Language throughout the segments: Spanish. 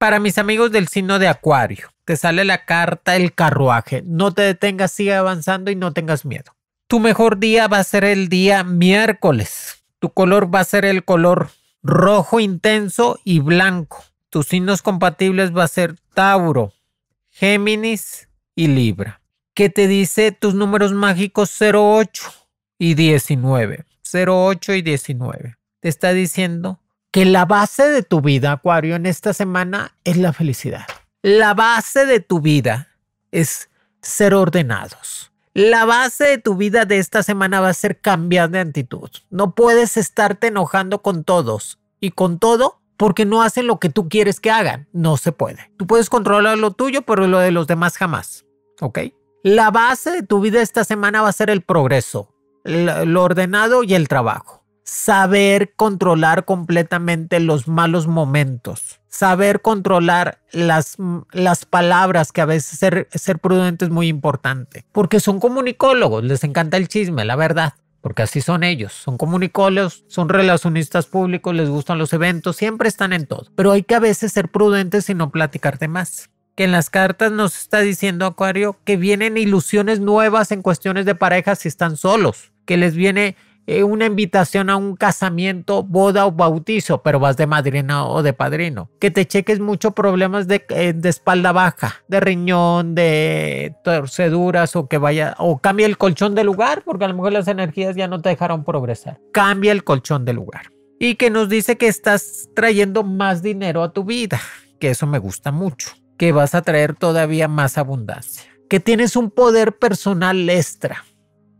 Para mis amigos del signo de Acuario, te sale la carta El carruaje. No te detengas, sigue avanzando y no tengas miedo. Tu mejor día va a ser el día miércoles. Tu color va a ser el color rojo intenso y blanco. Tus signos compatibles va a ser Tauro, Géminis y Libra. ¿Qué te dice tus números mágicos 08 y 19? 08 y 19. Te está diciendo que la base de tu vida, Acuario, en esta semana es la felicidad. La base de tu vida es ser ordenados. La base de tu vida de esta semana va a ser cambiar de actitud. No puedes estarte enojando con todos y con todo porque no hacen lo que tú quieres que hagan. No se puede. Tú puedes controlar lo tuyo, pero lo de los demás jamás. ¿Ok? La base de tu vida esta semana va a ser el progreso, lo ordenado y el trabajo saber controlar completamente los malos momentos, saber controlar las, mm, las palabras, que a veces ser, ser prudente es muy importante, porque son comunicólogos, les encanta el chisme, la verdad porque así son ellos, son comunicólogos, son relacionistas públicos, les gustan los eventos, siempre están en todo. Pero hay que a veces ser prudentes y no platicarte más. Que en las cartas nos está diciendo Acuario que vienen ilusiones nuevas en cuestiones de pareja si están solos, que les viene eh, una invitación a un casamiento, boda o bautizo, pero vas de madrina o de padrino. Que te cheques mucho problemas de, eh, de espalda baja, de riñón, de torceduras o que vaya, o cambie el colchón de lugar, porque a lo mejor las energías ya no te dejaron progresar. Cambia el colchón de lugar. Y que nos dice que estás trayendo más dinero a tu vida, que eso me gusta mucho, que vas a traer todavía más abundancia que tienes un poder personal extra.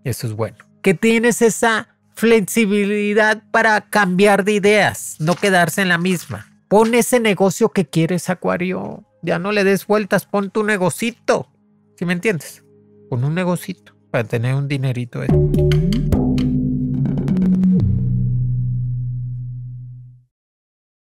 Eso es bueno. Que tienes esa Flexibilidad para cambiar de ideas, no quedarse en la misma. Pon ese negocio que quieres, Acuario. Ya no le des vueltas, pon tu negocito. si me entiendes? Pon un negocito para tener un dinerito.